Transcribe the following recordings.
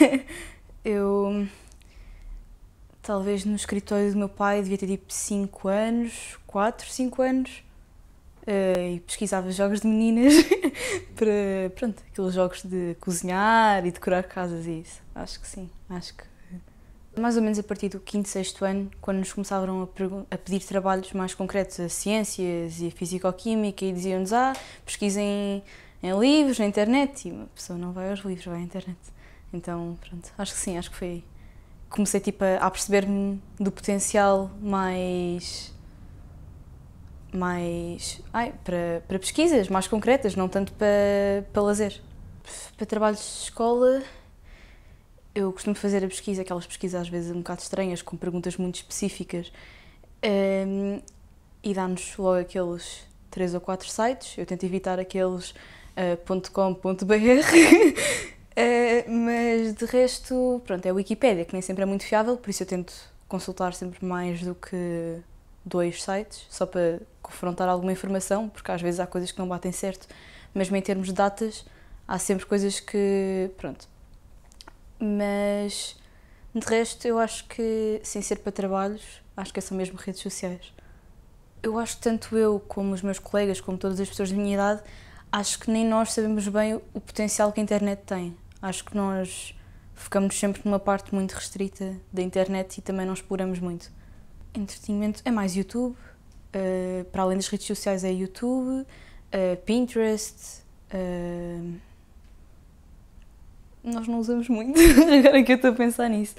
eu. Talvez no escritório do meu pai devia ter tipo 5 anos, 4, 5 anos. Uh, e pesquisava jogos de meninas para, pronto, aqueles jogos de cozinhar e decorar casas e isso. Acho que sim, acho que. Mais ou menos a partir do 5, 6 ano, quando nos começavam a, a, pedir trabalhos mais concretos a ciências e a fisicoquímica e diziam-nos, ah, pesquisem em livros, na internet, e uma pessoa não vai aos livros, vai à internet. Então, pronto, acho que sim, acho que foi. Comecei tipo a, a perceber-me do potencial mais. mais. Ai, para, para pesquisas mais concretas, não tanto para, para lazer. Para trabalhos de escola, eu costumo fazer a pesquisa, aquelas pesquisas às vezes um bocado estranhas, com perguntas muito específicas, um, e dá-nos logo aqueles três ou quatro sites. Eu tento evitar aqueles uh, eh, .com.br. Uh, mas de resto, pronto, é a Wikipédia, que nem sempre é muito fiável, por isso eu tento consultar sempre mais do que dois sites, só para confrontar alguma informação, porque às vezes há coisas que não batem certo, mesmo em termos de datas, há sempre coisas que. pronto. Mas de resto, eu acho que, sem ser para trabalhos, acho que é são mesmo redes sociais. Eu acho que tanto eu como os meus colegas, como todas as pessoas da minha idade, acho que nem nós sabemos bem o potencial que a internet tem. Acho que nós focamos sempre numa parte muito restrita da internet e também não exploramos muito. Entretenimento é mais YouTube, uh, para além das redes sociais é YouTube, uh, Pinterest. Uh, nós não usamos muito, agora que eu estou a pensar nisso.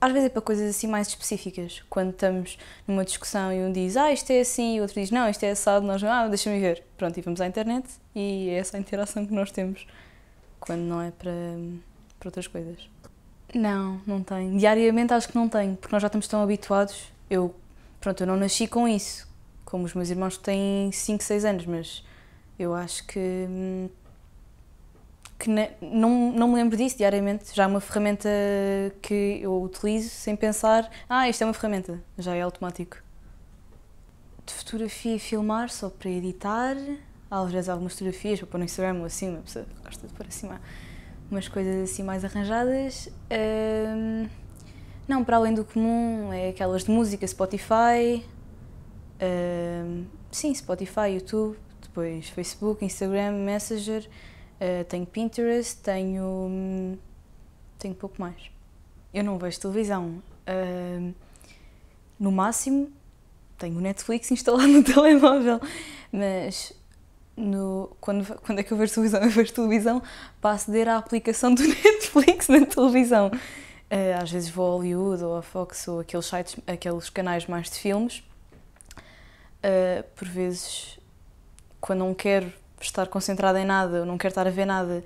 às vezes é para coisas assim mais específicas, quando estamos numa discussão e um diz ah, isto é assim, e o outro diz não, isto é assado, nós ah, deixa-me ver. Pronto, e vamos à internet e é essa a interação que nós temos quando não é para, para outras coisas. Não, não tenho. Diariamente acho que não tenho, porque nós já estamos tão habituados. Eu, pronto, eu não nasci com isso, como os meus irmãos que têm 5, 6 anos, mas eu acho que. Hum, que ne, não, não me lembro disso diariamente. Já é uma ferramenta que eu utilizo sem pensar, ah, isto é uma ferramenta, já é automático. De fotografia e filmar só para editar às vezes algumas fotografias para pôr no Instagram ou assim, uma pessoa gosta de pôr assim umas coisas assim mais arranjadas. Um, não, para além do comum, é aquelas de música, Spotify, um, sim, Spotify, YouTube, depois Facebook, Instagram, Messenger, uh, tenho Pinterest, tenho, tenho pouco mais. Eu não vejo televisão. Um, no máximo, tenho o Netflix instalado no telemóvel, mas no, quando, quando é que eu vejo televisão? Eu vejo televisão para aceder à aplicação do Netflix na televisão. Uh, às vezes vou a Hollywood ou a Fox ou aqueles sites, aqueles canais mais de filmes. Uh, por vezes, quando não quero estar concentrada em nada, ou não quero estar a ver nada,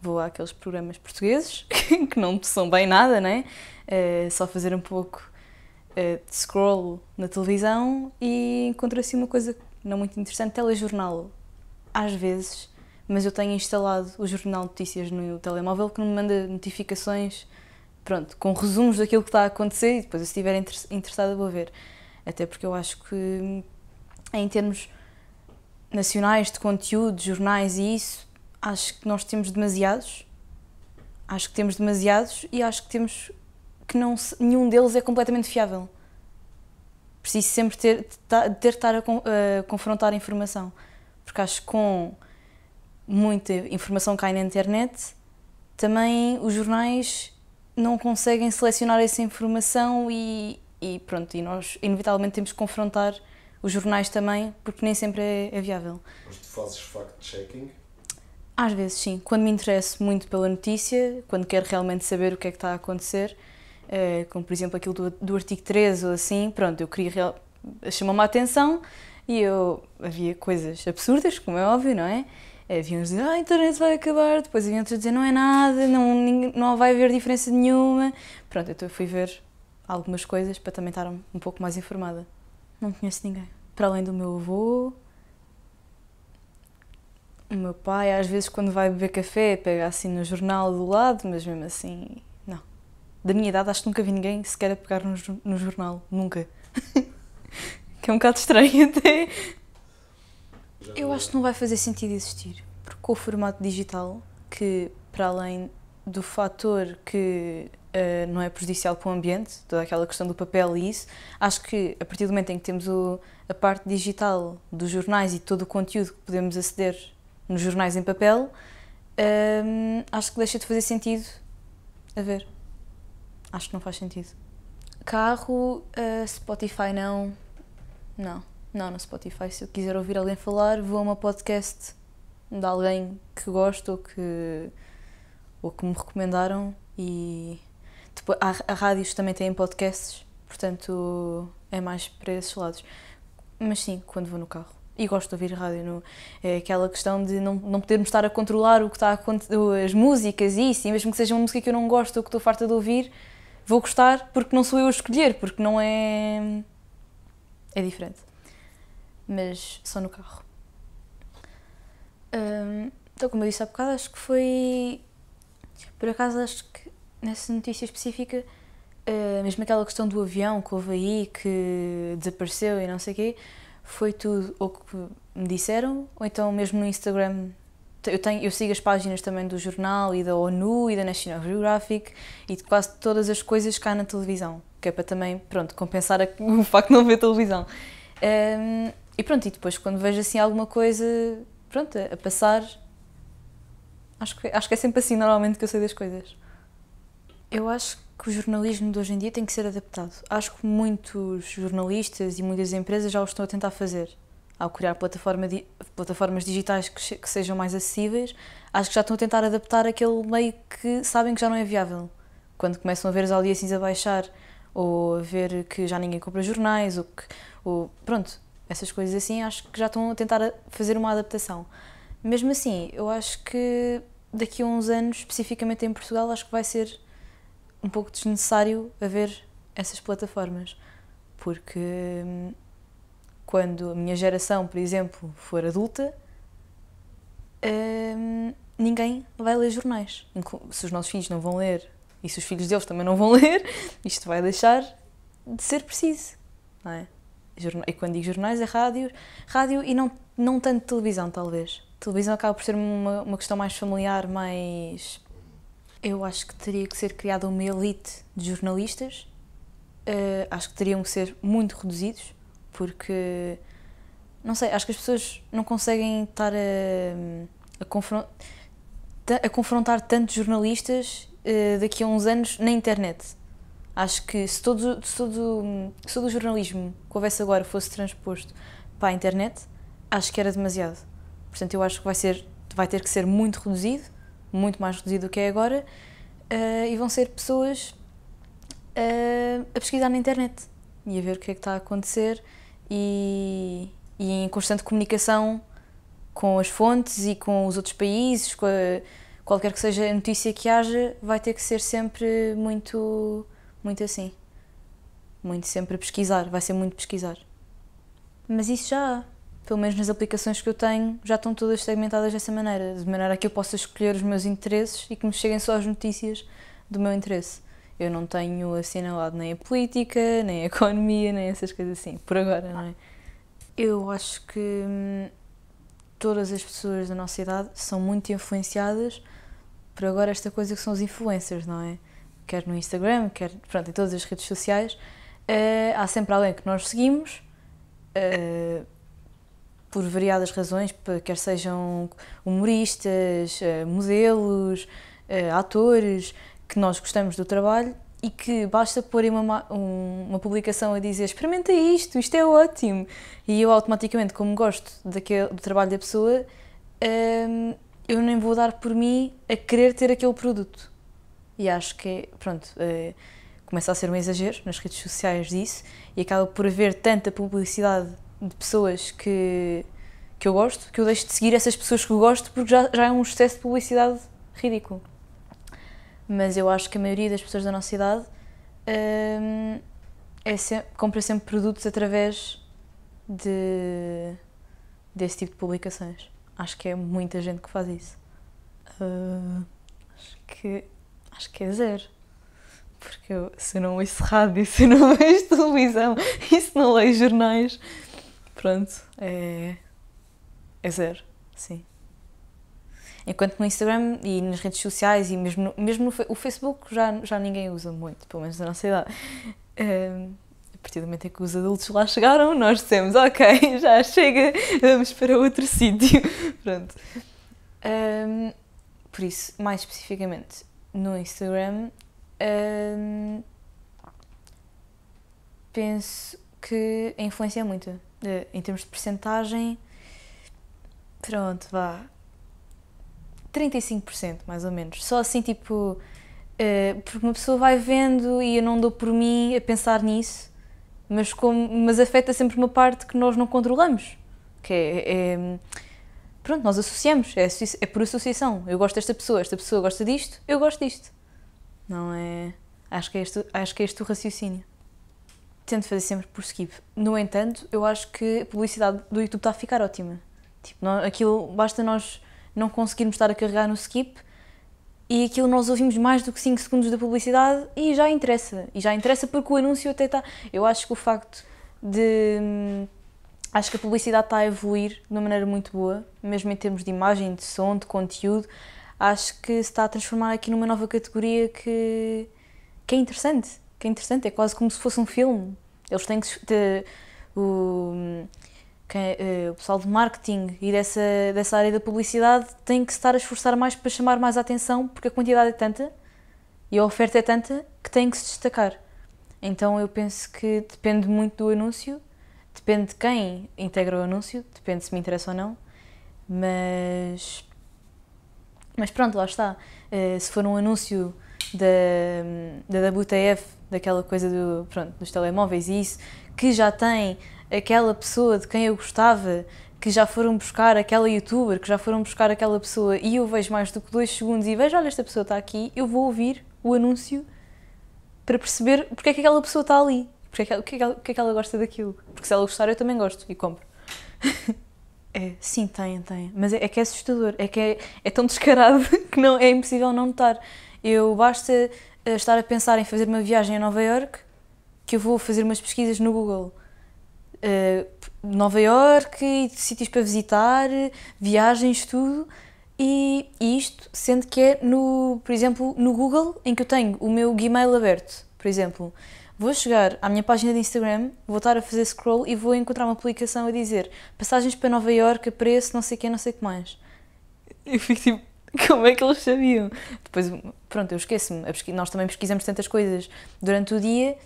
vou àqueles programas portugueses, que não são bem nada, né? Uh, só fazer um pouco uh, de scroll na televisão e encontro assim uma coisa não muito interessante, telejornal às vezes, mas eu tenho instalado o Jornal de Notícias no telemóvel que me manda notificações, pronto, com resumos daquilo que está a acontecer e depois, se estiver interessada, vou ver. Até porque eu acho que, em termos nacionais de conteúdo, jornais e isso, acho que nós temos demasiados. Acho que temos demasiados e acho que temos que não nenhum deles é completamente fiável. Preciso sempre ter, ter de estar a confrontar a informação. Porque acho que com muita informação que cai na internet, também os jornais não conseguem selecionar essa informação e, e pronto, e nós inevitavelmente temos que confrontar os jornais também, porque nem sempre é, é viável. Mas tu fazes fact-checking? Às vezes sim, quando me interesso muito pela notícia, quando quero realmente saber o que é que está a acontecer, eh, como por exemplo aquilo do, do artigo 13 ou assim, pronto, eu queria chamar me a atenção, e eu havia coisas absurdas, como é óbvio, não é? Havia uns dizer, ah, a internet vai acabar, depois havia outros dizer, não é nada, não, não vai haver diferença nenhuma. Pronto, então eu fui ver algumas coisas para também estar um pouco mais informada. Não conheço ninguém. Para além do meu avô, o meu pai, às vezes, quando vai beber café, pega assim no jornal do lado, mas mesmo assim, não. Da minha idade, acho que nunca vi ninguém sequer a pegar no jornal. Nunca. que é um bocado estranho até. Eu acho que não vai fazer sentido existir, porque com o formato digital, que para além do fator que uh, não é prejudicial para o ambiente, toda aquela questão do papel e isso, acho que a partir do momento em que temos o, a parte digital dos jornais e todo o conteúdo que podemos aceder nos jornais em papel, eh, acho que deixa de fazer sentido. A ver. Acho que não faz sentido. Carro, uh, Spotify não, não, não no Spotify. Se eu quiser ouvir alguém falar, vou a uma podcast de alguém que gosto ou que, ou que me recomendaram e depois, a, a rádios também têm podcasts, portanto é mais para esses lados. Mas sim, quando vou no carro. E gosto de ouvir rádio. No, é aquela questão de não, não podermos estar a controlar o que está a as músicas e isso, e mesmo que seja uma música que eu não gosto ou que estou farta de ouvir, vou gostar porque não sou eu a escolher, porque não é é diferente. Mas só no carro. Um, então, como eu disse há bocado, acho que foi. Por acaso, acho que nessa notícia específica, uh, mesmo aquela questão do avião que houve aí, que desapareceu e não sei o quê, foi tudo ou que me disseram, ou então mesmo no Instagram. Eu, tenho, eu sigo as páginas também do jornal e da ONU e da National Geographic e de quase todas as coisas cá na televisão que é para também, pronto, compensar o facto de não ver televisão. Um, e pronto, e depois quando vejo assim alguma coisa, pronto, a passar, acho que, acho que é sempre assim normalmente que eu sei das coisas. Eu acho que o jornalismo de hoje em dia tem que ser adaptado. Acho que muitos jornalistas e muitas empresas já o estão a tentar fazer. Ao criar plataforma di plataformas digitais que, que sejam mais acessíveis, acho que já estão a tentar adaptar aquele meio que sabem que já não é viável. Quando começam a ver as audiências a baixar ou ver que já ninguém compra jornais, ou que. Ou, pronto, essas coisas assim, acho que já estão a tentar fazer uma adaptação. Mesmo assim, eu acho que daqui a uns anos, especificamente em Portugal, acho que vai ser um pouco desnecessário haver essas plataformas, porque hum, quando a minha geração, por exemplo, for adulta, hum, ninguém vai ler jornais. Se os nossos filhos não vão ler e se os filhos deles também não vão ler, isto vai deixar de ser preciso, não é? E quando digo jornais é rádio, rádio e não, não tanto televisão, talvez. televisão acaba por ser uma, uma questão mais familiar, mais. Eu acho que teria que ser criada uma elite de jornalistas. Uh, acho que teriam que ser muito reduzidos, porque. Não sei, acho que as pessoas não conseguem estar a, a, a confrontar tantos jornalistas eh, daqui a uns anos na internet. Acho que se todo, se todo, se todo o jornalismo que houvesse agora fosse transposto para a internet, acho que era demasiado. Portanto, eu acho que vai, ser, vai ter que ser muito reduzido, muito mais reduzido do que é agora, uh, e vão ser pessoas uh, a pesquisar na internet e a ver o que é que está a acontecer e, e em constante comunicação com as fontes e com os outros países, com a, qualquer que seja a notícia que haja, vai ter que ser sempre muito, muito assim. Muito sempre a pesquisar, vai ser muito pesquisar. Mas isso já há. Pelo menos nas aplicações que eu tenho, já estão todas segmentadas dessa maneira, de maneira que eu possa escolher os meus interesses e que me cheguem só as notícias do meu interesse. Eu não tenho assinalado nem a política, nem a economia, nem essas coisas assim, por agora, não é? Eu acho que hum, todas as pessoas da nossa idade são muito influenciadas por agora esta coisa que são os influencers, não é? Quer no Instagram, quer pronto, em todas as redes sociais, uh, há sempre alguém que nós seguimos uh, por variadas razões, quer sejam humoristas, uh, modelos, atores, que nós gostamos do trabalho e que basta pôr uma, uma publicação a dizer experimenta isto, isto é ótimo. E eu automaticamente, como gosto daquele, do trabalho da pessoa, eu nem vou dar por mim a querer ter aquele produto. E acho que é, pronto, eh, começa a ser um exagero nas redes sociais disso e acaba por haver tanta publicidade de pessoas que, que eu gosto que eu deixo de seguir essas pessoas que eu gosto porque já, já é um excesso de publicidade ridículo. Mas eu acho que a maioria das pessoas da nossa idade ehm, é sempre, compra sempre produtos através de, desse tipo de publicações. Acho que é muita gente que faz isso. Uh, acho que acho que é zero. Porque eu, se não ouço rádio, se não vejo televisão e se não leio jornais, pronto, é, é zero, sim. Enquanto no Instagram e nas redes sociais e mesmo no, mesmo no o Facebook já, já ninguém usa muito, pelo menos na nossa idade. Um, ah, partir do momento em é que os adultos lá chegaram, nós dissemos, ok, já chega, vamos para outro sítio. Pronto. Um, por isso, mais especificamente, no Instagram, um, penso que a influência é muita. Em termos de percentagem, pronto, vá. 35% mais ou menos. Só assim, tipo, eh, porque uma pessoa vai vendo e eu não dou por mim a pensar nisso, mas, como, mas afeta sempre uma parte que nós não controlamos, que é, é pronto, nós associamos, é, é, por associação. Eu gosto desta pessoa, esta pessoa gosta disto, eu gosto disto. Não é. Acho que é este, acho que é este o raciocínio. Tento fazer sempre por skip. No entanto, eu acho que a publicidade do YouTube está a ficar ótima. Tipo, não, aquilo, basta nós não conseguirmos estar a carregar no skip e aquilo nós ouvimos mais do que 5 segundos da publicidade e já interessa. E já interessa porque o anúncio até está. Eu acho que o facto de. Hum, acho que a publicidade está a evoluir de uma maneira muito boa, mesmo em termos de imagem, de som, de conteúdo. Acho que se está a transformar aqui numa nova categoria que, que é interessante. Que é interessante, é quase como se fosse um filme. Eles têm que. o, hum, quem, uh, o pessoal de marketing e dessa, dessa área da publicidade tem que estar a esforçar mais para chamar mais a atenção, porque a quantidade é tanta e a oferta é tanta que tem que se destacar. Então eu penso que depende muito do anúncio, depende de quem integra o anúncio, depende se me interessa ou não, mas. Mas pronto, lá está. Uh, se for um anúncio da, da WTF, daquela coisa do, pronto, dos telemóveis e isso, que já tem aquela pessoa de quem eu gostava, que já foram buscar aquela youtuber, que já foram buscar aquela pessoa e eu vejo mais do que dois segundos e vejo, olha, esta pessoa está aqui, eu vou ouvir o anúncio para perceber porque é que aquela pessoa está ali, porque é que, porque é que, ela, porque é que ela gosta daquilo. Porque se ela gostar, eu também gosto e compro. É, sim, tem, tem. Mas é, é, que é assustador, é que é, é tão descarado que não, é impossível não notar. Eu basta eh, estar a pensar em fazer uma viagem a Nova York que eu vou fazer umas pesquisas no Google eh, Nova Iorque, sítios para visitar, viagens, tudo. E, e, isto sendo que é, no, por exemplo, no Google, em que eu tenho o meu Gmail aberto, por exemplo. Vou chegar à minha página de Instagram, vou estar a fazer scroll e vou encontrar uma publicação a dizer passagens para Nova Iorque, preço, não sei o que, não sei o que mais. Eu fico tipo, como é que eles sabiam? Depois, pronto, eu esqueço-me. Nós também pesquisamos tantas coisas durante o dia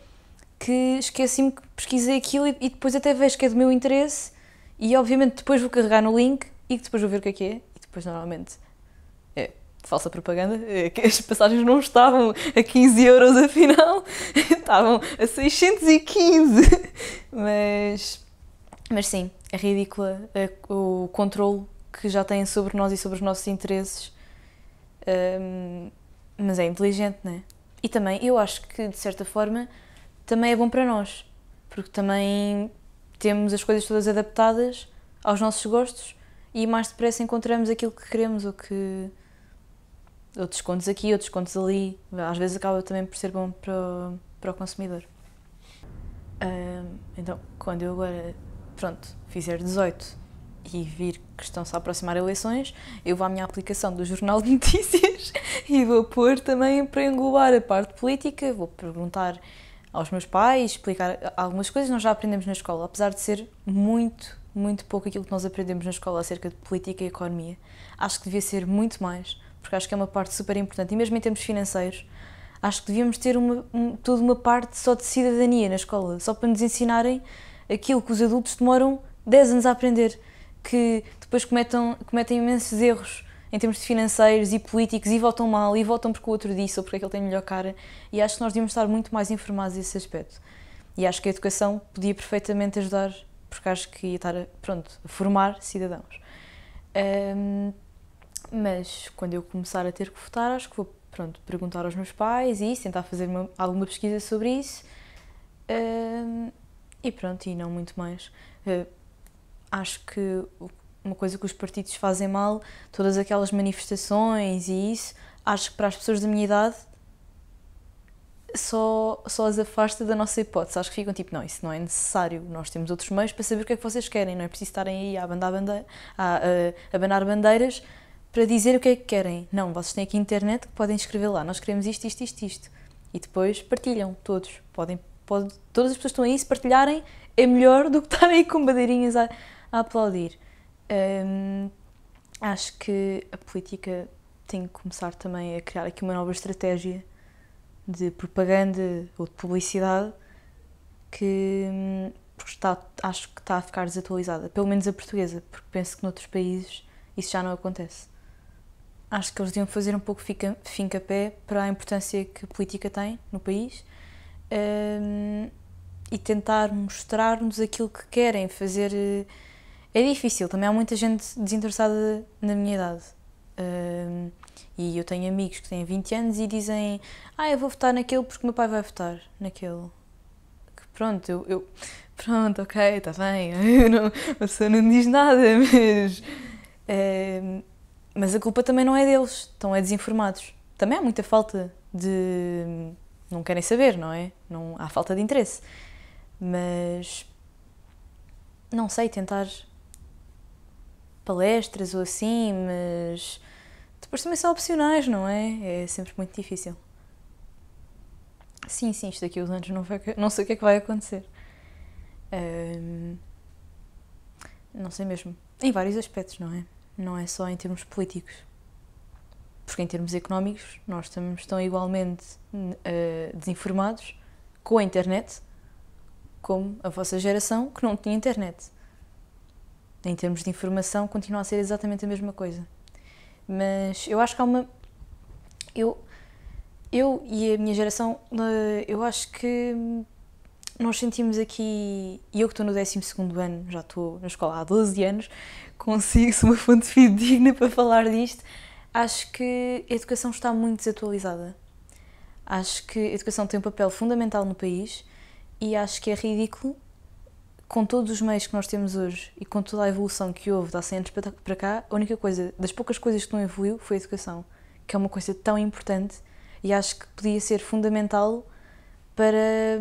que esqueci-me que pesquisei aquilo e, e, depois até vejo que é do meu interesse e obviamente depois vou carregar no link e depois vou ver o que é que é e depois normalmente é falsa propaganda, é que as passagens não estavam a 15 euros afinal, estavam a 615, mas, mas sim, é ridícula é, o controle que já têm sobre nós e sobre os nossos interesses, um, mas é inteligente, não é? E também eu acho que de certa forma também é bom para nós, porque também temos as coisas todas adaptadas aos nossos gostos e mais depressa encontramos aquilo que queremos ou que ou descontos aqui, ou descontos ali. Às vezes acaba também por ser bom para o, para o consumidor. Um, então, quando eu agora, pronto, fizer 18 e vir que estão-se a aproximar eleições, eu vou à minha aplicação do Jornal de Notícias e vou pôr também para englobar a parte política, vou perguntar aos meus pais, explicar algumas coisas que nós já aprendemos na escola, apesar de ser muito, muito pouco aquilo que nós aprendemos na escola acerca de política e economia. Acho que devia ser muito mais, porque acho que é uma parte super importante, e mesmo em termos financeiros, acho que devíamos ter uma, um, toda uma parte só de cidadania na escola, só para nos ensinarem aquilo que os adultos demoram 10 anos a aprender, que depois cometam, cometem imensos erros em termos de financeiros e políticos e votam mal e votam porque o outro disse ou porque é ele tem melhor cara. E acho que nós devíamos estar muito mais informados desse aspecto. E acho que a educação podia perfeitamente ajudar, porque acho que ia estar a, pronto, a formar cidadãos. Um, mas quando eu começar a ter que votar, acho que vou pronto, perguntar aos meus pais e isso, tentar fazer uma, alguma pesquisa sobre isso. Um, e pronto, e não muito mais. Uh, acho que uma coisa que os partidos fazem mal, todas aquelas manifestações e isso, acho que para as pessoas da minha idade só, só as afasta da nossa hipótese. Acho que ficam tipo, não, isso não é necessário, nós temos outros meios para saber o que é que vocês querem, não é preciso estarem aí a abanar, bandeira, a, a, abanar bandeiras para dizer o que é que querem. Não, vocês têm aqui internet que podem escrever lá, nós queremos isto, isto, isto, isto. E depois partilham, todos. Podem, pode, todas as pessoas que estão aí, se partilharem, é melhor do que estarem aí com bandeirinhas a, a aplaudir. Um, acho que a política tem que começar também a criar aqui uma nova estratégia de propaganda ou de publicidade que hum, está, acho que está a ficar desatualizada, pelo menos a portuguesa, porque penso que noutros países isso já não acontece. Acho que eles deviam fazer um pouco fica, pé para a importância que a política tem no país um, e tentar mostrar-nos aquilo que querem, fazer eh, é difícil, também há muita gente desinteressada na minha idade. Um, e eu tenho amigos que têm 20 anos e dizem: Ah, eu vou votar naquele porque o meu pai vai votar naquele. Que pronto, eu. eu pronto, ok, está bem. Eu não, a pessoa não diz nada, mas. Um, mas a culpa também não é deles, estão é desinformados. Também há muita falta de. Não querem saber, não é? Não, há falta de interesse. Mas. Não sei, tentar palestras ou assim, mas depois também são opcionais, não é? É sempre muito difícil. Sim, sim, isto daqui a uns anos não, vai, não sei o que é que vai acontecer. Um, não sei mesmo. Em vários aspectos, não é? Não é só em termos políticos. Porque em termos económicos, nós estamos tão igualmente uh, desinformados com a internet como a vossa geração que não tinha internet em termos de informação, continua a ser exatamente a mesma coisa. Mas eu acho que há uma. Eu, eu e a minha geração, eh, eu acho que nós sentimos aqui, e eu que estou no 12 ano, já estou na escola há 12 anos, consigo-se uma fonte fidedigna para falar disto. Acho que a educação está muito desatualizada. Acho que a educação tem um papel fundamental no país e acho que é ridículo com todos os meios que nós temos hoje e com toda a evolução que houve de há 100 anos para cá, a única coisa, das poucas coisas que não evoluiu, foi a educação, que é uma coisa tão importante e acho que podia ser fundamental para,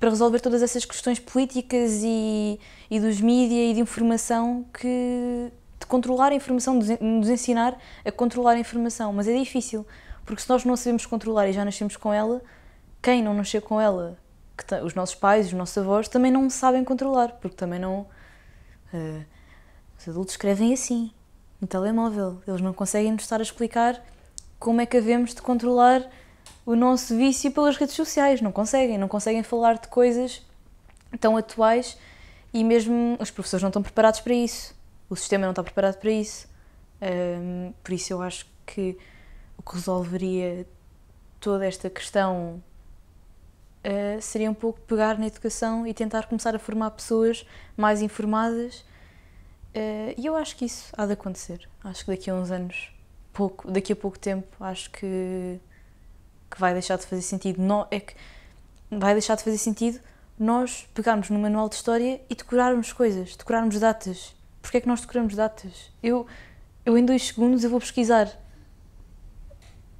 para resolver todas essas questões políticas e, e dos mídias e de informação que. de controlar a informação, de nos ensinar a controlar a informação, mas é difícil, porque se nós não sabemos controlar e já nascemos com ela, quem não nasceu com ela que os nossos pais, os nossos avós também não sabem controlar, porque também não. Uh, os adultos escrevem assim, no telemóvel. Eles não conseguem nos estar a explicar como é que havemos de controlar o nosso vício pelas redes sociais. Não conseguem, não conseguem falar de coisas tão atuais e mesmo os professores não estão preparados para isso. O sistema não está preparado para isso. Um, por isso eu acho que o que resolveria toda esta questão uh, seria um pouco pegar na educação e tentar começar a formar pessoas mais informadas. Uh, e eu acho que isso há de acontecer. Acho que daqui a uns anos, pouco, daqui a pouco tempo, acho que, que vai deixar de fazer sentido. Não, é que vai deixar de fazer sentido nós pegarmos no manual de história e decorarmos coisas, decorarmos datas. Porquê é que nós decoramos datas? Eu, eu em dois segundos eu vou pesquisar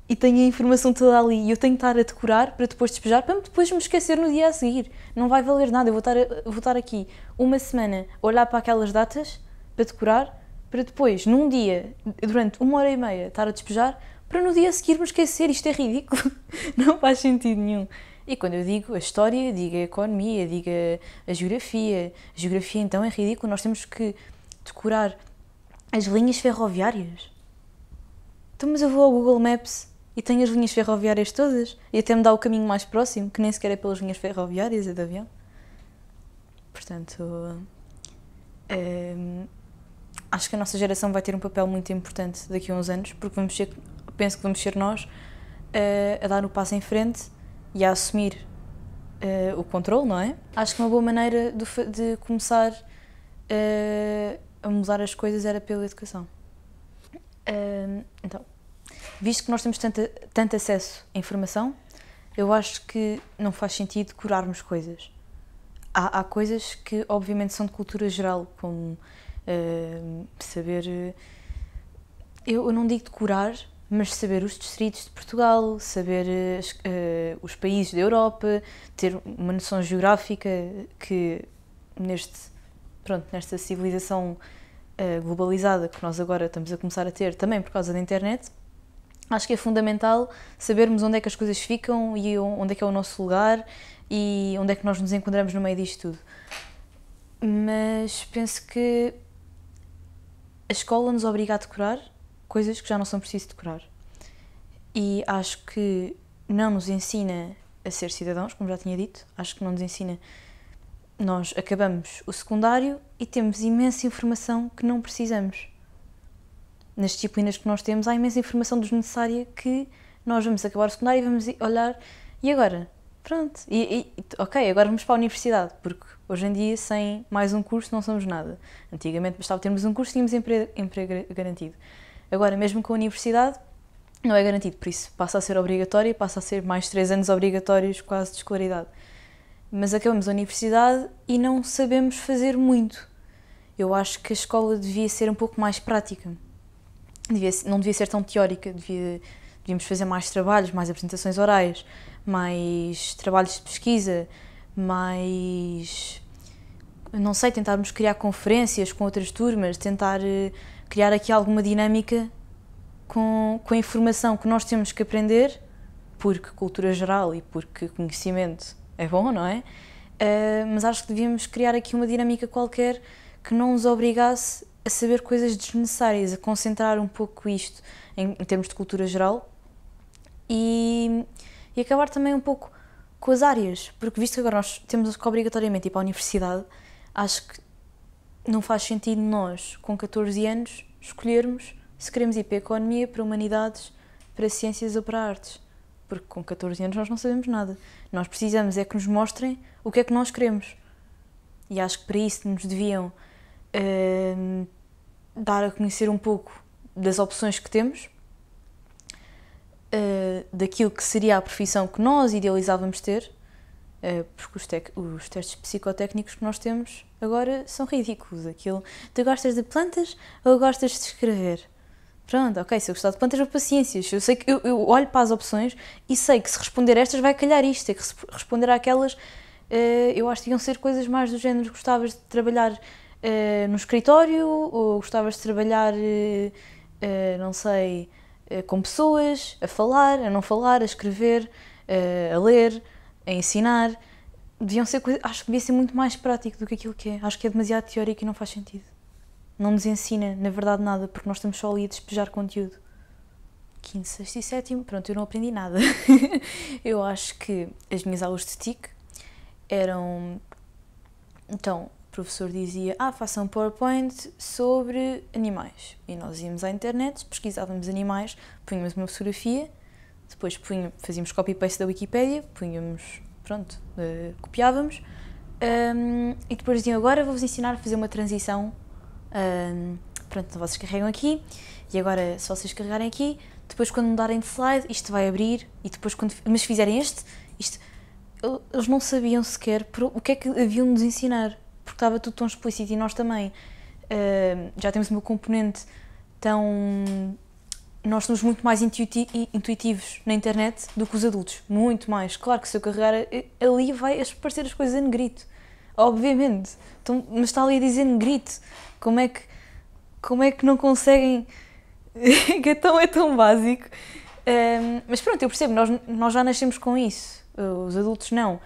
e tenho a informação toda ali e eu tenho que estar a decorar para depois despejar, para depois me esquecer no dia a seguir. Não vai valer nada, eu vou estar, a, vou estar aqui uma semana a olhar para aquelas datas para decorar, para depois, num dia, durante uma hora e meia, estar a despejar, para no dia a seguir me esquecer. Isto é ridículo, não faz sentido nenhum. E quando eu digo a história, diga a economia, diga a, a geografia. A geografia então é ridículo, nós temos que decorar as linhas ferroviárias. Então, mas eu vou ao Google Maps e tem as linhas ferroviárias todas e até me dá o caminho mais próximo, que nem sequer é pelas linhas ferroviárias, é de avião. Portanto, é, acho que a nossa geração vai ter um papel muito importante daqui a uns anos, porque vamos ser, penso que vamos ser nós a, eh, a dar o um passo em frente e a assumir eh, o controle, não é? Acho que uma boa maneira de, de começar eh, a mudar as coisas era pela educação. Ehm, então, visto que nós temos tanto, tanto acesso à informação, eu acho que não faz sentido curarmos coisas. Há, há coisas que, obviamente, são de cultura geral, como uh, saber. Eh, eu, eu, não digo de curar, mas saber os distritos de Portugal, saber uh, os países da Europa, ter uma noção geográfica que neste, pronto, nesta civilização uh, globalizada que nós agora estamos a começar a ter também por causa da internet, acho que é fundamental sabermos onde é que as coisas ficam e onde é que é o nosso lugar e onde é que nós nos encontramos no meio disto tudo. Mas penso que a escola nos obriga a decorar coisas que já não são preciso decorar. E acho que não nos ensina a ser cidadãos, como já tinha dito, acho que não nos ensina. Nós acabamos o secundário e temos imensa informação que não precisamos nas disciplinas que nós temos, há imensa informação desnecessária que nós vamos acabar o secundário e vamos olhar e agora? Pronto, e, e, ok, agora vamos para a universidade, porque hoje em dia sem mais um curso não somos nada. Antigamente bastava termos um curso e tínhamos emprego, emprego garantido. Agora, mesmo com a universidade, não é garantido, por isso passa a ser obrigatório, passa a ser mais três anos obrigatórios quase de escolaridade. Mas acabamos a universidade e não sabemos fazer muito. Eu acho que a escola devia ser um pouco mais prática devia, não devia ser tão teórica, devia, devíamos fazer mais trabalhos, mais apresentações orais, mais trabalhos de pesquisa, mais. não sei, tentarmos criar conferências com outras turmas, tentar eh, criar aqui alguma dinâmica com, com a informação que nós temos que aprender, porque cultura geral e porque conhecimento é bom, não é? Uh, mas acho que devíamos criar aqui uma dinâmica qualquer que não nos obrigasse a saber coisas desnecessárias, a concentrar um pouco isto em, em termos de cultura geral e, e, acabar também um pouco com as áreas, porque visto que agora nós temos que obrigatoriamente ir para a universidade, acho que não faz sentido nós, com 14 anos, escolhermos se queremos ir para a economia, para humanidades, para ciências ou para artes, porque com 14 anos nós não sabemos nada. Nós precisamos é que nos mostrem o que é que nós queremos. E acho que para isso nos deviam Ehm, dar a conhecer um pouco das opções que temos, uh, daquilo que seria a profissão que nós idealizávamos ter, uh, porque os, tec- os testes psicotécnicos que nós temos agora são ridículos. Aquilo, tu gostas de plantas ou gostas de escrever? Pronto, ok, se eu gostar de plantas, vou paciência. Eu sei que eu, eu, olho para as opções e sei que se responder a estas vai calhar isto, é que se responder àquelas, uh, eu acho que iam ser coisas mais do género gostavas de trabalhar uh, no escritório ou gostavas de trabalhar, uh, não sei, com pessoas, a falar, a não falar, a escrever, a ler, a ensinar. Deviam ser acho que devia ser muito mais prático do que aquilo que é. Acho que é demasiado teórico e não faz sentido. Não nos ensina, na verdade, nada, porque nós estamos só ali a despejar conteúdo. 15, 6 e 7, pronto, eu não aprendi nada. eu acho que as minhas aulas de TIC eram. Então, professor dizia: Ah, faça um PowerPoint sobre animais. E nós íamos à internet, pesquisávamos animais, punhamos uma fotografia, depois punha, fazíamos copy-paste da Wikipedia, punhamos, pronto, uh, copiávamos. Um, e depois diziam: Agora vou-vos ensinar a fazer uma transição. Um, pronto, então vocês carregam aqui, e agora, se vocês carregarem aqui, depois quando mudarem de slide, isto vai abrir, e depois quando. Mas fizerem este, isto. Eles não sabiam sequer o que é que haviam de nos ensinar porque estava tudo tão explícito e nós também uh, já temos uma componente tão. Nós somos muito mais intuiti intuitivos na internet do que os adultos, muito mais. Claro que se eu carregar eh, ali vai aparecer as coisas em negrito, obviamente. Então, mas está ali a dizer negrito. Como é que, como é que não conseguem. que é tão, é tão básico. Um, mas pronto, eu percebo, nós, nós já nascemos com isso, os adultos não.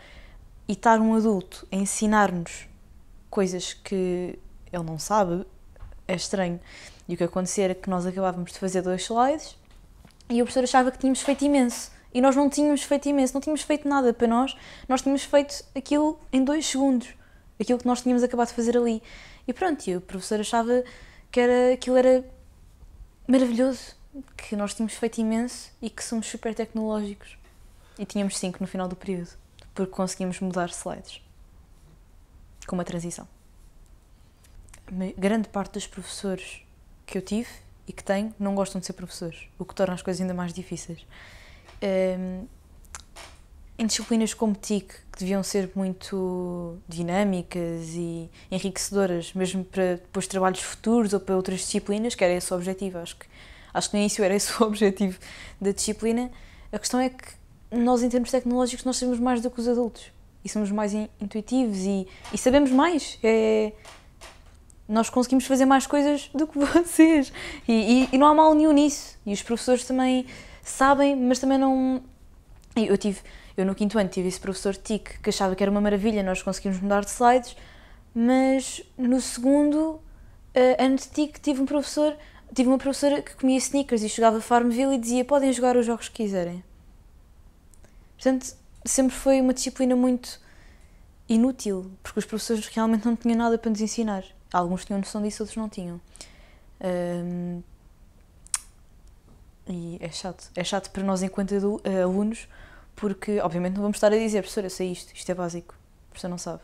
E estar um adulto a ensinar-nos coisas que ele não sabe, é estranho. E o que aconteceu era que nós acabávamos de fazer dois slides e o professor achava que tínhamos feito imenso. E nós não tínhamos feito imenso, não tínhamos feito nada para nós, nós tínhamos feito aquilo em dois segundos, aquilo que nós tínhamos acabado de fazer ali. E pronto, e o professor achava que era, aquilo era maravilhoso, que nós tínhamos feito imenso e que somos super tecnológicos. E tínhamos cinco no final do período, porque conseguimos mudar slides com uma transição. Grande parte dos professores que eu tive e que tenho não gostam de ser professores, o que torna as coisas ainda mais difíceis. Um, em disciplinas como TIC, que deviam ser muito dinâmicas e enriquecedoras, mesmo para depois trabalhos futuros ou para outras disciplinas, que era esse o objetivo, acho que, acho que no início era esse o objetivo da disciplina, a questão é que nós, em termos tecnológicos, nós sabemos mais do que os adultos e somos mais in intuitivos e, e, sabemos mais. É, nós conseguimos fazer mais coisas do que vocês e, e, e, não há mal nenhum nisso. E os professores também sabem, mas também não. Eu tive, eu no quinto ano tive esse professor TIC que achava que era uma maravilha, nós conseguimos mudar de slides, mas no segundo uh, ano de TIC tive um professor, tive uma professora que comia sneakers e chegava a Farmville e dizia podem jogar os jogos que quiserem. Portanto, sempre foi uma disciplina muito inútil, porque os professores realmente não tinham nada para nos ensinar. Alguns tinham noção disso, outros não tinham. Um, e é chato. É chato para nós, enquanto eh, alunos, porque, obviamente, não vamos estar a dizer, professor, eu sei isto, isto é básico. A professora não sabe.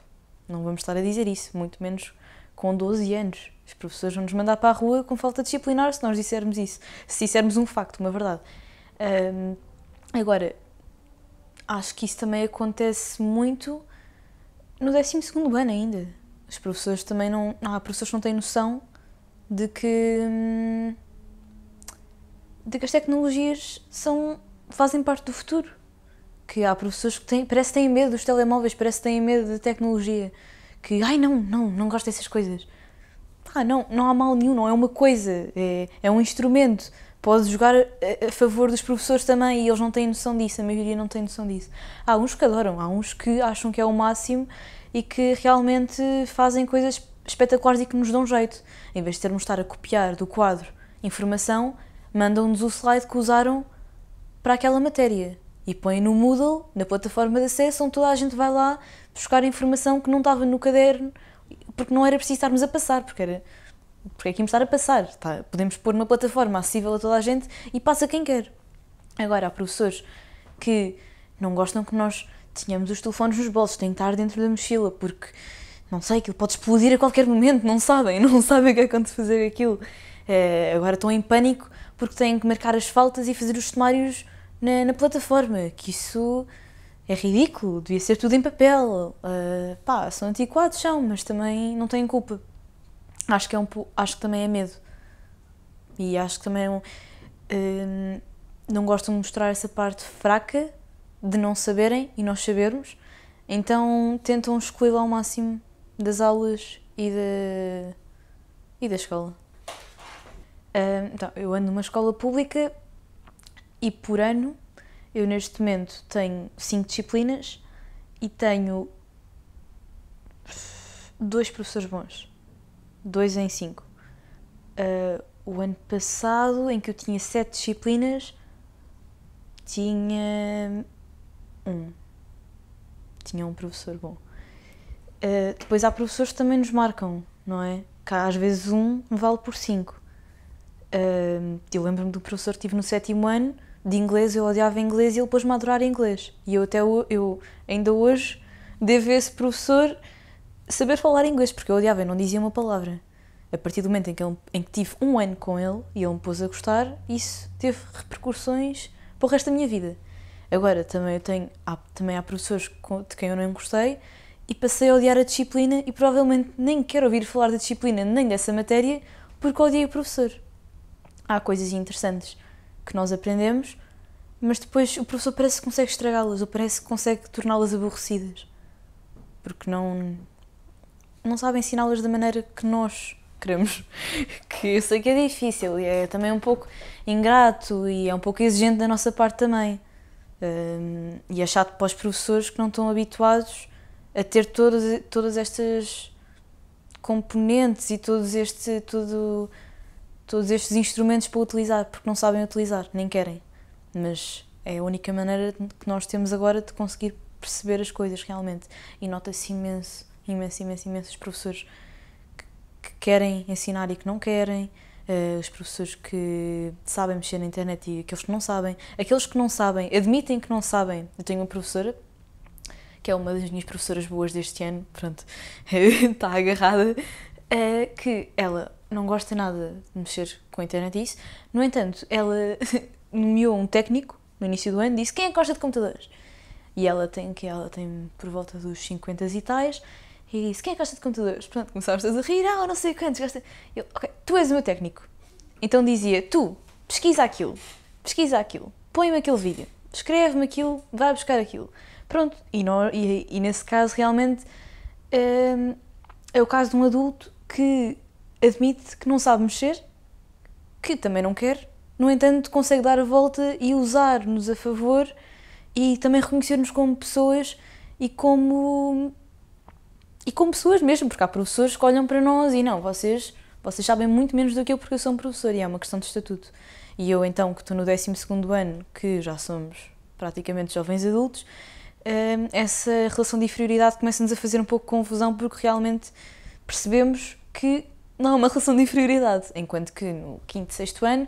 Não vamos estar a dizer isso, muito menos com 12 anos. Os professores vão nos mandar para a rua com falta de disciplinar se nós dissermos isso. Se dissermos um facto, uma verdade. Um, agora, Acho que isso também acontece muito no 12 ano ainda. Os professores também não. não há professores que não têm noção de que. Hum, de que as tecnologias são, fazem parte do futuro. Que há professores que têm, parece que têm medo dos telemóveis, parece que têm medo da tecnologia. Que, ai não, não, não gosto dessas coisas. Ah, não, não há mal nenhum, não é uma coisa, é, é um instrumento pode jogar a, favor dos professores também e eles não têm noção disso, a maioria não tem noção disso. Há uns que adoram, há uns que acham que é o máximo e que realmente fazem coisas espetaculares e que nos dão jeito. Em vez de termos de estar a copiar do quadro informação, mandam-nos o slide que usaram para aquela matéria e põem no Moodle, na plataforma de acesso, onde toda a gente vai lá buscar informação que não estava no caderno, porque não era preciso estarmos a passar, porque era porque é que estar a passar? Tá? Podemos pôr uma plataforma acessível a toda a gente e passa quem quer. Agora, há professores que não gostam que nós tenhamos os telefones nos bolsos, têm que estar dentro da mochila, porque não sei, aquilo pode explodir a qualquer momento, não sabem, não sabem o que é quando fazer aquilo. É, agora estão em pânico porque têm que marcar as faltas e fazer os sumários na, na plataforma, que isso é ridículo, devia ser tudo em papel. Uh, pá, são antiquados, são, mas também não têm culpa acho que é um acho que também é medo e acho que também é um, hum, não gostam de mostrar essa parte fraca de não saberem e nós sabermos então tentam excluí-la ao máximo das aulas e da e da escola hum, então, eu ando numa escola pública e por ano eu neste momento tenho cinco disciplinas e tenho dois professores bons 2 em 5. Uh, ah, o ano passado, em que eu tinha 7 disciplinas, tinha um. Tinha um professor bom. Uh, depois há professores que também nos marcam, não é? Cá às vezes um vale por 5. Uh, ah, eu lembro-me do professor que tive no sétimo ano de inglês, eu odiava inglês e ele pôs-me a adorar inglês. E eu até eu ainda hoje devo esse professor saber falar inglês, porque eu odiava, eu não dizia uma palavra. A partir do momento em que, em que tive um ano com ele e ele me pôs a gostar, isso teve repercussões para o resto da minha vida. Agora, também, eu tenho, há, também há professores de quem eu não gostei e passei a odiar a disciplina e provavelmente nem quero ouvir falar da disciplina nem dessa matéria porque odiei o professor. Há coisas interessantes que nós aprendemos, mas depois o professor parece que consegue estragá-las ou parece que consegue torná-las aborrecidas. Porque não, não sabem ensiná-las da maneira que nós queremos. Que eu sei que é difícil e é também um pouco ingrato e é um pouco exigente da nossa parte também. Um, e é chato para os professores que não estão habituados a ter todas, todas estas componentes e todos, este, tudo todos estes instrumentos para utilizar, porque não sabem utilizar, nem querem. Mas é a única maneira que nós temos agora de conseguir perceber as coisas realmente. E nota-se imenso imensos, imensos, imensos professores que, que querem ensinar e que não querem, uh, os professores que sabem mexer na internet e aqueles que não sabem, aqueles que não sabem, admitem que não sabem. Eu tenho uma professora que é uma das minhas professoras boas deste ano, pronto, está agarrada, é que ela não gosta nada de mexer com a internet e isso. No entanto, ela nomeou um técnico no início do ano, disse quem é que gosta de computadores? E ela tem que ela tem por volta dos 50 e tais, e disse: Quem é que gosta de computadores? Portanto, começaram todos a rir: Ah, não sei quantos gosta. Eu, ok, tu és o meu técnico. Então dizia: Tu, pesquisa aquilo, pesquisa aquilo, põe-me aquele vídeo, escreve-me aquilo, vai buscar aquilo. Pronto, e, e, e nesse caso realmente hum, é o caso de um adulto que admite que não sabe mexer, que também não quer, no entanto consegue dar a volta e usar-nos a favor e também reconhecer-nos como pessoas e como e com pessoas mesmo, porque há professores que olham para nós e não, vocês, vocês sabem muito menos do que eu porque eu sou um professor e é uma questão de estatuto. E eu então, que estou no 12 ano, que já somos praticamente jovens adultos, hum, essa relação de inferioridade começa-nos a fazer um pouco confusão porque realmente percebemos que não é uma relação de inferioridade, enquanto que no quinto, sexto ano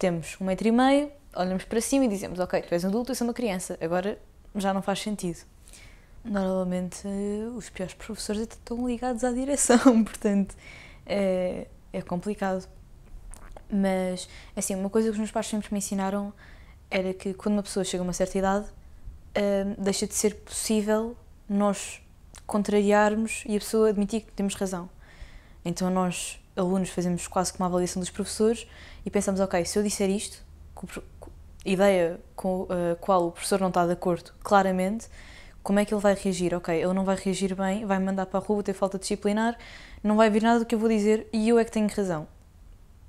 temos um metro e meio, olhamos para cima e dizemos ok, tu és um adulto, eu sou uma criança, agora já não faz sentido normalmente eh, os piores professores estão ligados à direção, portanto é, é complicado. Mas, assim, uma coisa que os meus pais sempre me ensinaram era que quando uma pessoa chega a uma certa idade, ehm, deixa de ser possível nós contrariarmos e a pessoa admitir que temos razão. Então nós, alunos, fazemos quase que uma avaliação dos professores e pensamos, ok, se eu disser isto, ideia com a eh, qual o professor não está de acordo, claramente, como é que ele vai reagir? Ok, ele não vai reagir bem, vai mandar para a rua, ter falta disciplinar, não vai vir nada do que eu vou dizer e eu é que tenho razão.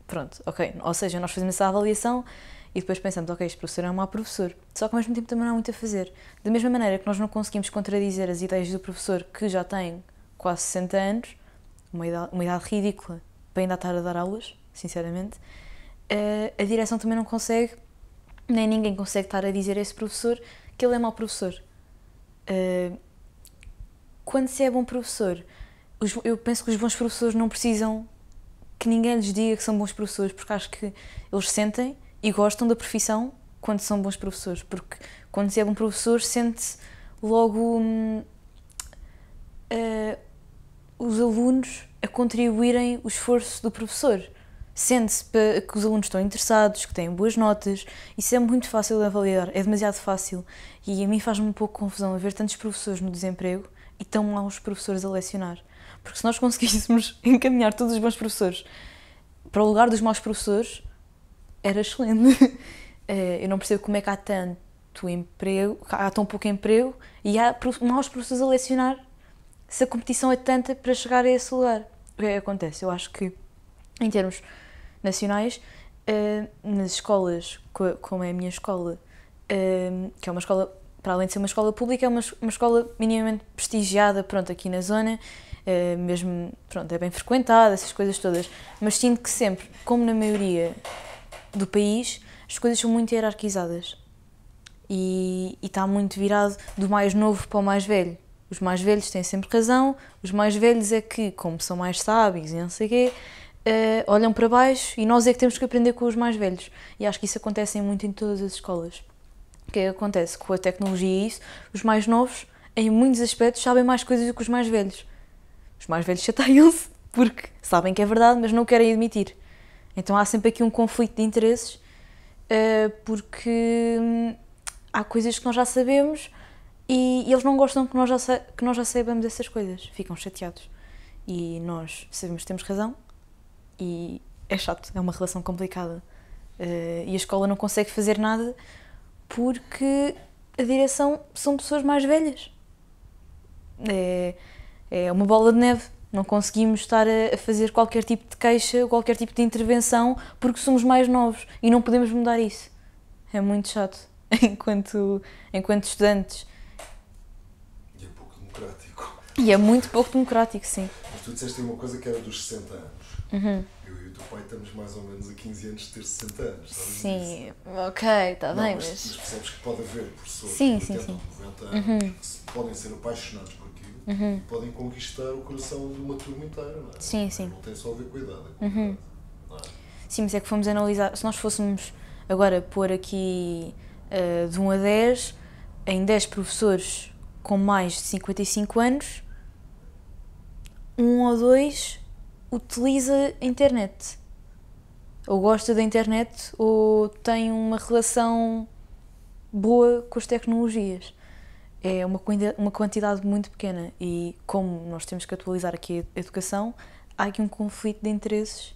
Pronto, ok. Ou seja, nós fazemos essa avaliação e depois pensamos, ok, este professor é um mau professor. Só que ao mesmo tempo também não há muito a fazer. Da mesma maneira que nós não conseguimos contradizer as ideias do professor que já tem quase 60 anos, uma idade, uma idade ridícula para ainda estar a dar aulas, sinceramente, eh, a direção também não consegue, nem ninguém consegue estar a dizer a esse professor que ele é mau professor. Eh, quando se é bom professor, os, eu penso que os bons professores não precisam que ninguém lhes diga que são bons professores, porque acho que eles sentem e gostam da profissão quando são bons professores, porque quando se é bom professor sente-se logo hum, uh, os alunos a contribuírem o esforço do professor sente-se que os alunos estão interessados, que têm boas notas, isso é muito fácil de avaliar, é demasiado fácil. E a mim faz-me um pouco confusão haver tantos professores no desemprego e tão maus professores a lecionar. Porque se nós conseguíssemos encaminhar todos os bons professores para o lugar dos maus professores, era excelente. Eh, eu não percebo como é que há tanto emprego, há tão pouco emprego e há maus professores a lecionar se a competição é tanta para chegar a esse lugar. O que é acontece? Eu acho que em termos nacionais, eh, nas escolas, como é a minha escola, eh, que é uma escola, para além de ser uma escola pública, é uma, uma escola minimamente prestigiada, pronto, aqui na zona, eh, mesmo, pronto, é bem frequentada, essas coisas todas, mas sinto que sempre, como na maioria do país, as coisas são muito hierarquizadas e, e está muito virado do mais novo para o mais velho. Os mais velhos têm sempre razão, os mais velhos é que, como são mais sábios e não sei o quê, uh, olham para baixo e nós é que temos que aprender com os mais velhos. E acho que isso acontece muito em todas as escolas. O que, é que acontece? Com a tecnologia e isso, os mais novos, em muitos aspectos, sabem mais coisas do que os mais velhos. Os mais velhos chateiam-se porque sabem que é verdade, mas não querem admitir. Então há sempre aqui um conflito de interesses uh, porque hum, há coisas que nós já sabemos e, e eles não gostam que nós, já, que nós já saibamos essas coisas, ficam chateados. E nós sabemos que temos razão, e é chato, é uma relação complicada. Uh, e a escola não consegue fazer nada porque a direção são pessoas mais velhas. É, é uma bola de neve. Não conseguimos estar a, a fazer qualquer tipo de queixa, qualquer tipo de intervenção, porque somos mais novos e não podemos mudar isso. É muito chato enquanto, enquanto estudantes. E é pouco democrático. E é muito pouco democrático, sim. Mas tu disseste uma coisa que era dos 60 anos. Uhum. Eu e o teu pai estamos mais ou menos a 15 anos de ter 60 anos, sabes? Sim, disso? ok, está bem, mas. Mas percebes que pode haver pessoas sim, de sim, 80 90 anos uhum. que podem ser apaixonados por aquilo uhum. e podem conquistar o coração de uma turma inteira, não é? Sim, é? sim. Não tem só a ver com a idade, é com a uhum. idade é? Sim, mas é que fomos analisar. Se nós fôssemos agora pôr aqui uh, de 1 a 10, em 10 professores com mais de 55 anos, um ou dois utiliza a internet. Ou gosta da internet ou tem uma relação boa com as tecnologias. É uma, uma quantidade muito pequena e, como nós temos que atualizar aqui a educação, há aqui um conflito de interesses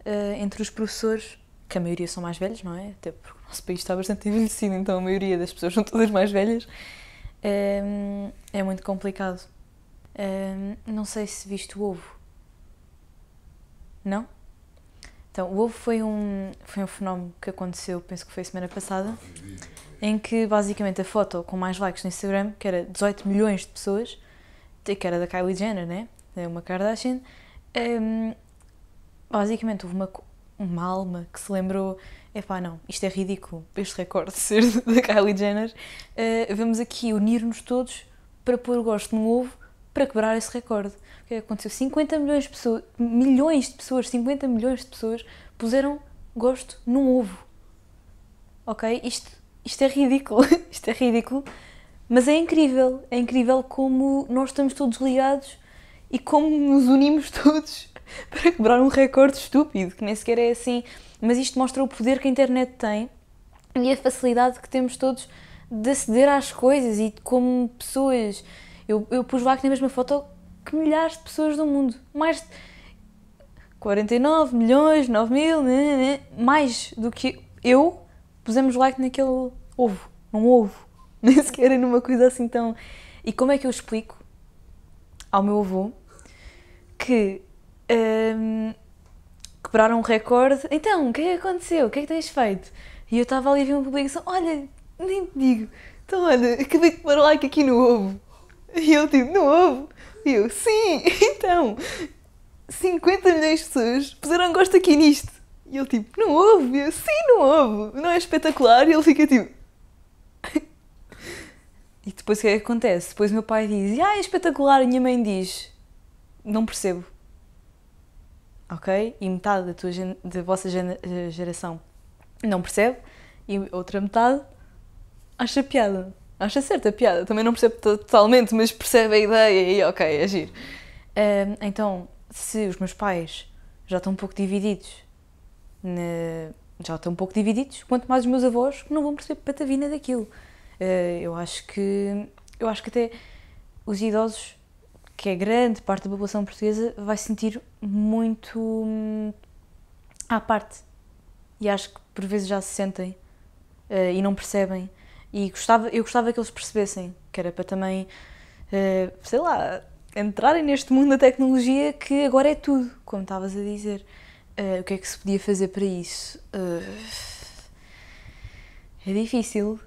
uh, entre os professores, que a maioria são mais velhos, não é? Até porque o nosso país está bastante envelhecido, então a maioria das pessoas são todas mais velhas. Um, ehm, é muito complicado. Um, ehm, não sei se viste o ovo. Não? Então, o ovo foi um, foi um fenómeno que aconteceu, penso que foi semana passada, em que basicamente a foto com mais likes no Instagram, que era 18 milhões de pessoas, que era da Kylie Jenner, né? Da é uma Kardashian, um, basicamente houve uma, uma alma que se lembrou: é pá, não, isto é ridículo, este recorde ser da Kylie Jenner, uh, vamos aqui unir-nos todos para pôr o gosto no ovo para quebrar esse recorde. O que aconteceu? 50 milhões de pessoas, milhões de pessoas, 50 milhões de pessoas puseram gosto num ovo. Ok? Isto, isto é ridículo, isto é ridículo, mas é incrível, é incrível como nós estamos todos ligados e como nos unimos todos para quebrar um recorde estúpido, que nem sequer é assim. Mas isto mostra o poder que a internet tem e a facilidade que temos todos de aceder às coisas e como pessoas. Eu, eu pus lá aqui na mesma foto que milhares de pessoas do mundo. Mais de 49 milhões, 9 mil, né, né, né. mais do que eu, pusemos like naquele ovo, num ovo. Nem sequer numa coisa assim tão. E como é que eu explico ao meu avô que hum, quebraram um recorde? Então, o que é que aconteceu? O que é que tens feito? E eu estava ali a ver uma publicação: olha, nem te digo, então olha, acabei de pôr like aqui no ovo. E eu tipo, no ovo? E eu, sim, então, 50 milhões de pessoas puseram gosto aqui nisto. E ele tipo, não houve? Eu, sim, não houve. Não é espetacular? E ele fica tipo... E depois o que é que acontece? Depois meu pai diz, ah, é espetacular. E minha mãe diz, não percebo. Ok? E metade da, tua, da vossa eh, geração não percebe. E outra metade acha piada. Acha certo a piada, também não percebo totalmente, mas percebe a ideia e ok, é giro. Uh, então, se os meus pais já estão um pouco divididos, na... já estão um pouco divididos, quanto mais os meus avós que não vão perceber patavina daquilo. Uh, eu acho que eu acho que até os idosos, que é grande parte da população portuguesa, vai sentir muito hum, à parte. E acho que por vezes já se sentem uh, e não percebem e gostava, eu gostava que eles percebessem que era para também, uh, sei lá, entrarem neste mundo da tecnologia que agora é tudo, como estavas a dizer. Uh, o que é que se podia fazer para isso? Eh, é difícil,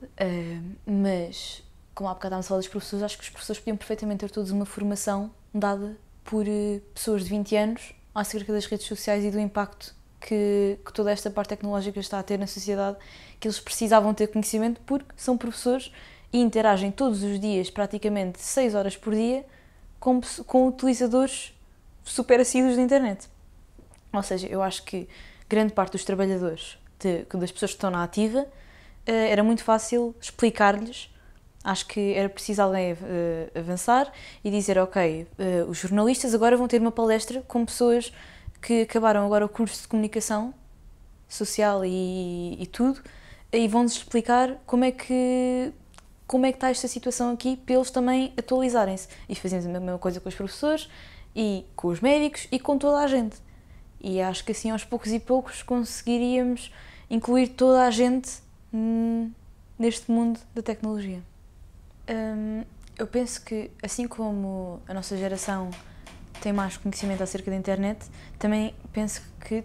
mas como há bocado estávamos a falar dos professores, acho que os professores podiam perfeitamente ter todos uma formação dada por pessoas de 20 anos acerca das redes sociais e do impacto que, que, toda esta parte tecnológica está a ter na sociedade, que eles precisavam ter conhecimento porque são professores e interagem todos os dias, praticamente 6 horas por dia, com, com utilizadores super assíduos da internet. Ou seja, eu acho que grande parte dos trabalhadores, de, das pessoas que estão na ativa, eh, era muito fácil explicar-lhes. Acho que era preciso alguém eh, avançar e dizer: Ok, eh, os jornalistas agora vão ter uma palestra com pessoas que acabaram agora o curso de comunicação social e, e tudo e vão-nos explicar como é que como é que está esta situação aqui para eles também atualizarem-se. E fazemos a mesma coisa com os professores e com os médicos e com toda a gente. E acho que assim aos poucos e poucos conseguiríamos incluir toda a gente hum, neste mundo da tecnologia. Hum, eu penso que assim como a nossa geração tem mais conhecimento acerca da internet, também penso que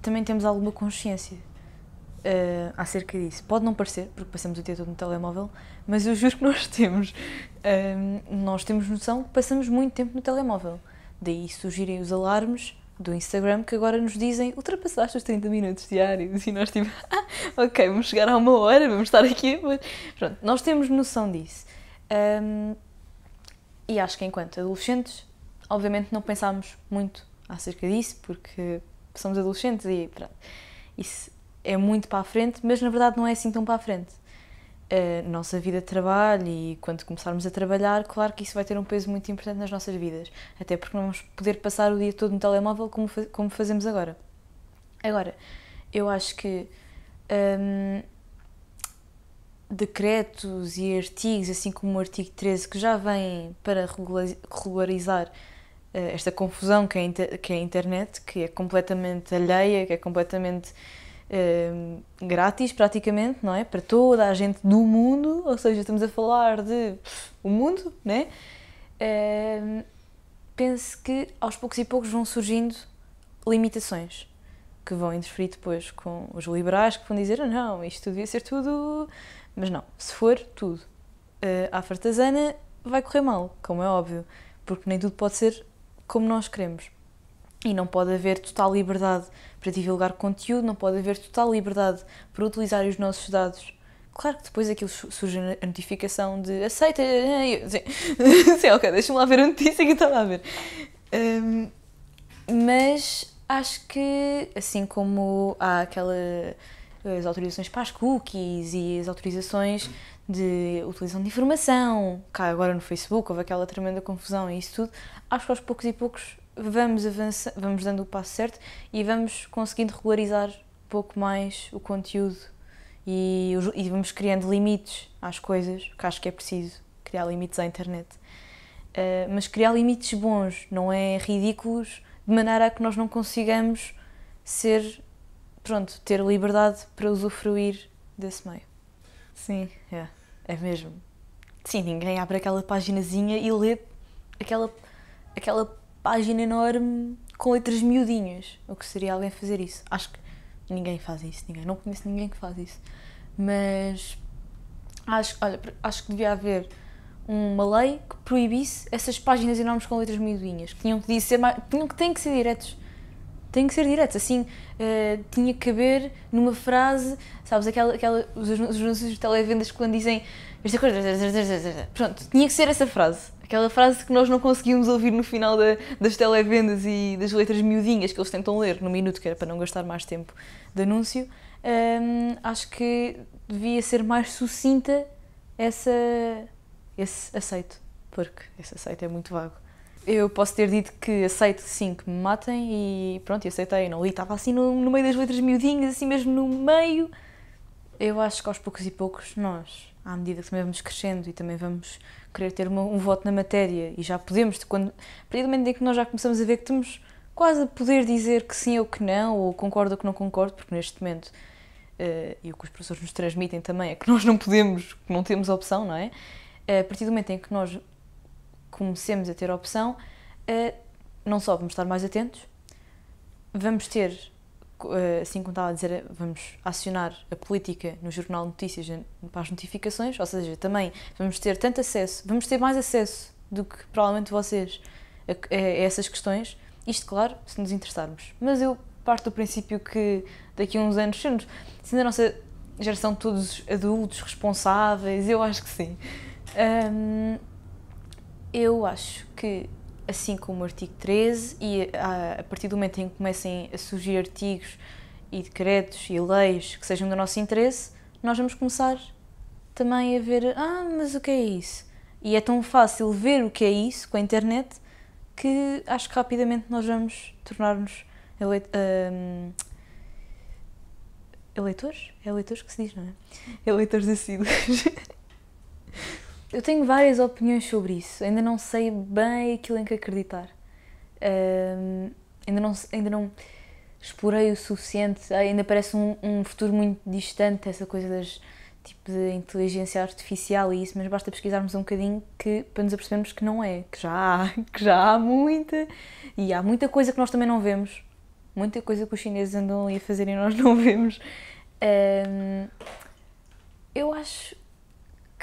também temos alguma consciência uh, acerca disso. Pode não parecer, porque passamos o dia todo no telemóvel, mas eu juro que nós temos. Uh, nós temos noção que passamos muito tempo no telemóvel. Daí surgirem os alarmes do Instagram que agora nos dizem ultrapassaste os 30 minutos diários e nós tipo, ah, ok, vamos chegar a uma hora, vamos estar aqui. Mas... Pronto, nós temos noção disso. Um, ehm, e acho que enquanto adolescentes obviamente não pensámos muito acerca disso, porque somos adolescentes e pronto, isso é muito para a frente, mas na verdade não é assim tão para a frente. A nossa vida de trabalho e quando começarmos a trabalhar, claro que isso vai ter um peso muito importante nas nossas vidas, até porque não vamos poder passar o dia todo no telemóvel como, como fazemos agora. Agora, eu acho que hum, decretos e artigos, assim como o artigo 13, que já vêm para regularizar eh, esta confusão que é, que é a internet, que é completamente alheia, que é completamente eh, grátis praticamente, não é? Para toda a gente do mundo, ou seja, estamos a falar de o mundo, né? Eh, penso que aos poucos e poucos vão surgindo limitações que vão interferir depois com os liberais que vão dizer ah, não, isto devia ser tudo, mas não, se for tudo uh, à fartazana vai correr mal, como é óbvio, porque nem tudo pode ser como nós queremos. E não pode haver total liberdade para divulgar conteúdo, não pode haver total liberdade para utilizar os nossos dados. Claro que depois aquilo surge a notificação de aceita. Eh, eh", Sim, ok, deixa-me lá ver a notícia que estava a ver. Um, mas acho que, assim como há aquela. as autorizações para as cookies e as autorizações de utilização de informação, cá agora no Facebook houve aquela tremenda confusão e isso tudo, acho que aos poucos e poucos vamos avançar, vamos dando o passo certo e vamos conseguindo regularizar um pouco mais o conteúdo e, e vamos criando limites às coisas, que acho que é preciso criar limites à internet. Uh, mas criar limites bons, não é ridículos, de maneira a que nós não consigamos ser, pronto, ter liberdade para usufruir desse meio. Sim, é. É mesmo. Sim, ninguém abre aquela paginazinha e lê aquela, aquela página enorme com letras miudinhas. O que seria alguém fazer isso? Acho que ninguém faz isso, ninguém. Não conheço ninguém que faz isso. Mas acho, olha, acho que devia haver uma lei que proibisse essas páginas enormes com letras miudinhas. Que tinham que, ser tinham que têm que ser diretos têm que ser diretos, assim, uh, tinha que caber numa frase, sabes, aquela, aquela, os, os anúncios de televendas quando dizem esta coisa, pronto, tinha que ser essa frase, aquela frase que nós não conseguimos ouvir no final da, das televendas e das letras miudinhas que eles tentam ler no minuto, que era para não gastar mais tempo de anúncio, um, acho que devia ser mais sucinta essa, esse aceito, porque esse aceito é muito vago. Eu posso ter dito que aceito sim que me matem e pronto, eu aceitei, não li, estava assim no, no, meio das letras miudinhas, assim mesmo no meio. Eu acho que aos poucos e poucos nós, à medida que também vamos crescendo e também vamos querer ter uma, um voto na matéria e já podemos, quando, a partir do momento em que nós já começamos a ver que estamos quase a poder dizer que sim ou que não, ou concordo ou que não concordo, porque neste momento, uh, e o que os professores nos transmitem também, é que nós não podemos, que não temos opção, não é? Eh, a partir do momento em que nós comecemos a ter opção, uh, não só vamos estar mais atentos, vamos ter, eh, assim como estava a dizer, vamos acionar a política no Jornal de Notícias para as notificações, ou seja, também vamos ter tanto acesso, vamos ter mais acesso do que provavelmente vocês a, a essas questões, isto claro, se nos interessarmos. Mas eu parto do princípio que daqui a uns anos, se ainda a nossa geração todos adultos, responsáveis, eu acho que sim. Um, eu acho que, assim como o artigo 13, e a, a partir do momento em que comecem a surgir artigos e decretos e leis que sejam do nosso interesse, nós vamos começar também a ver: ah, mas o que é isso? E é tão fácil ver o que é isso com a internet que acho que rapidamente nós vamos tornar-nos uh, eleitores? É eleitores que se diz, não é? Eleitores assíduos. Eu tenho várias opiniões sobre isso, ainda não sei bem aquilo em que acreditar. Um, ainda, não, ainda não explorei o suficiente, ah, ainda parece um, um futuro muito distante essa coisa das tipo de inteligência artificial e isso, mas basta pesquisarmos um bocadinho que, para nos apercebermos que não é, que já há, que já há muita e há muita coisa que nós também não vemos, muita coisa que os chineses andam ali a fazer e nós não vemos. Um, eu acho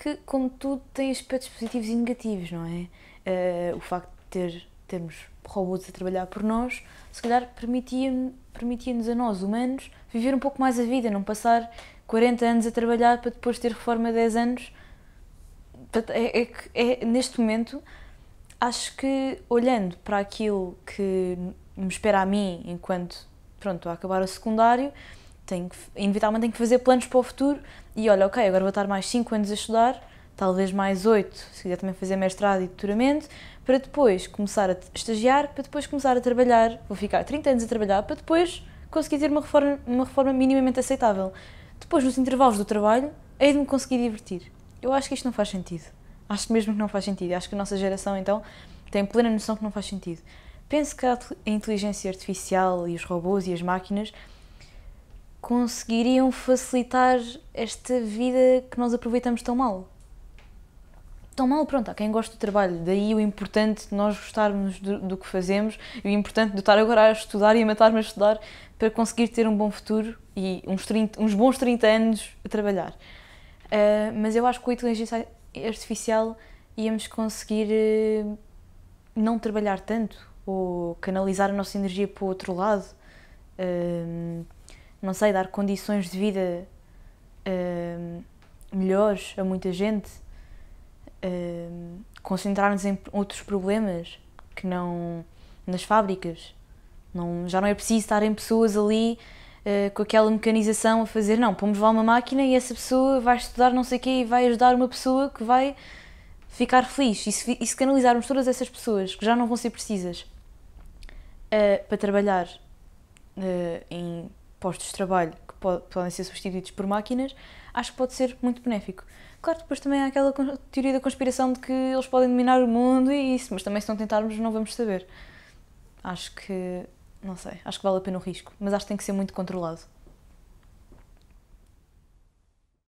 que, como tudo, tem aspectos positivos e negativos, não é? Uh, o facto de ter, termos robôs a trabalhar por nós, se calhar permitia-nos permitia a nós, humanos, viver um pouco mais a vida, não passar 40 anos a trabalhar para depois ter reforma 10 anos. É, é, é, neste momento, acho que olhando para aquilo que me espera a mim enquanto pronto, a acabar o secundário, tenho que, inevitavelmente tenho que fazer planos para o futuro e olha, ok, agora vou estar mais 5 anos a estudar, talvez mais 8, se quiser também fazer mestrado e doutoramento, para depois começar a estagiar, para depois começar a trabalhar, vou ficar 30 anos a trabalhar, para depois conseguir ter uma reforma, uma reforma minimamente aceitável. Depois, nos intervalos do trabalho, hei de me conseguir divertir. Eu acho que isto não faz sentido. Acho mesmo que não faz sentido. Acho que a nossa geração, então, tem plena noção que não faz sentido. Penso que a inteligência artificial e os robôs e as máquinas conseguiriam facilitar esta vida que nós aproveitamos tão mal. Tão mal, pronto, há quem gosta do trabalho, daí o importante de nós gostarmos do, do que fazemos e o importante de eu estar agora a estudar e a matar-me a estudar para conseguir ter um bom futuro e uns, 30, uns bons 30 anos a trabalhar. Uh, mas eu acho que com a inteligência artificial íamos conseguir uh, não trabalhar tanto ou canalizar a nossa energia para o outro lado. Uh, não sei, dar condições de vida uh, melhores a muita gente, uh, concentrar-nos em outros problemas que não nas fábricas. Não, já não é preciso estarem pessoas ali uh, com aquela mecanização a fazer, não, pomos lá uma máquina e essa pessoa vai estudar não sei o quê e vai ajudar uma pessoa que vai ficar feliz. E se, e se canalizarmos todas essas pessoas que já não vão ser precisas uh, para trabalhar uh, em postos de trabalho que podem ser substituídos por máquinas, acho que pode ser muito benéfico. Claro, depois também há aquela teoria da conspiração de que eles podem dominar o mundo e isso, mas também se não tentarmos não vamos saber. Acho que, não sei, acho que vale a pena o risco, mas acho que tem que ser muito controlado.